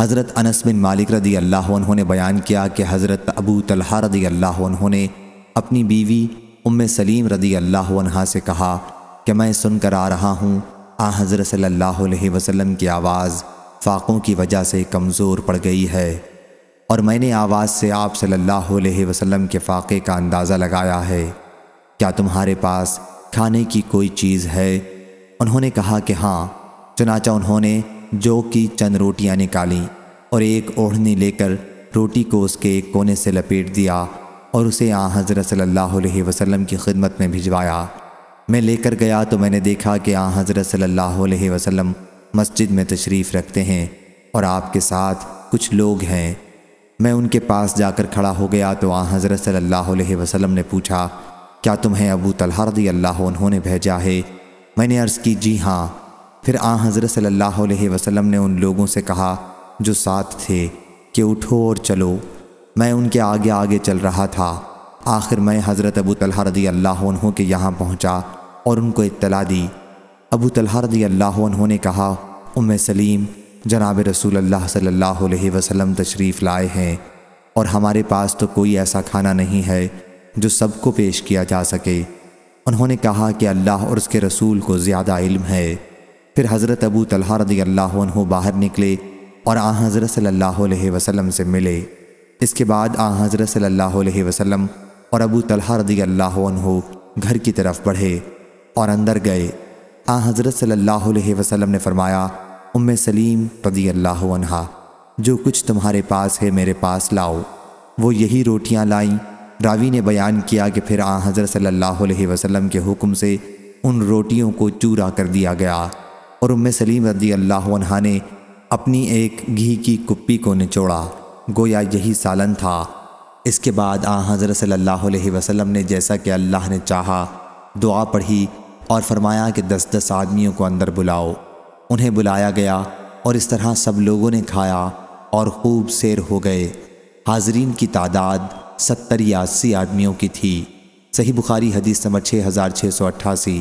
हज़रत अनस बिन मालिक रदी अल्लाह ने बयान किया कि हज़रत अबू तलहा रदी अल्लाह ने अपनी बीवी उम सलीम रदी अल्लाह से कहा कि मैं सुनकर आ रहा हूँ आ हज़रत सल्लल्लाहु अलैहि वसल्लम की आवाज़ फ़ाक़ों की वजह से कमज़ोर पड़ गई है और मैंने आवाज़ से आप सल्लल्लाहु अलैहि वसल्लम के फ़ाक़े का अंदाज़ा लगाया है क्या तुम्हारे पास खाने की कोई चीज़ है उन्होंने कहा कि हाँ चनाचा उन्होंने जो की चंद रोटियाँ निकाली और एक ओढ़नी लेकर रोटी को उसके एक कोने से लपेट दिया और उसे आ हज़रत सल्लल्लाहु अलैहि वसल्लम की खिदमत में भिजवाया मैं लेकर गया तो मैंने देखा कि आ हज़रत सल्लल्लाहु अलैहि वसल्लम मस्जिद में तशरीफ़ रखते हैं और आपके साथ कुछ लोग हैं मैं उनके पास जाकर खड़ा हो गया तो आ हज़रत सल्ला वसलम ने पूछा क्या तुम्हें अबू तलहा अल्लाह उन्होंने भेजा है मैंने अर्ज़ की जी हाँ फिर आ हज़रत सल्लल्लाहु अलैहि वसल्लम ने उन लोगों से कहा जो साथ थे कि उठो और चलो मैं उनके आगे आगे चल रहा था आखिर मैं हज़रत अबू तलहा रदी अल्लाह के यहाँ पहुँचा और उनको इत्तला दी अबू तलहा रदी अल्लाह उन्होंने कहा उम सलीम जनाब रसूल अल्लाह सल्लल्लाहु अलैहि वसल्लम तशरीफ़ लाए हैं और हमारे पास तो कोई ऐसा खाना नहीं है जो सबको पेश किया जा सके उन्होंने कहा कि अल्लाह और उसके रसूल को ज़्यादा इल्म है फिर हज़रत अबू तलहा रदी अल्लाह बाहर निकले और आ हज़रत अलैहि वसल्लम से मिले इसके बाद आ हज़रत अलैहि वसम और अबू तलहा रदी अल्लाह घर की तरफ बढ़े और अंदर गए आ हज़रत सल्ला वसम ने फ़रमाया उम सलीम रदी अल्लाह जो कुछ तुम्हारे पास है मेरे पास लाओ वो यही रोटियां लाईं रावी ने बयान किया कि फिर आ हज़रत सल्लल्लाहु अलैहि वसल्लम के हुक्म से उन रोटियों को चूरा कर दिया गया और उम सलीम रदी अल्लाह ने अपनी एक घी की कुप्पी को निचोड़ा गोया यही सालन था इसके बाद आ हज़रत सल्लल्लाहु अलैहि वसल्लम ने जैसा कि अल्लाह ने चाहा दुआ पढ़ी और फरमाया कि दस दस आदमियों को अंदर बुलाओ उन्हें बुलाया गया और इस तरह सब लोगों ने खाया और खूब सैर हो गए हाजरीन की तादाद सत्तर या अस्सी आदमियों की थी सही बुखारी हदीस नंबर छः हज़ार छः सौ अट्ठासी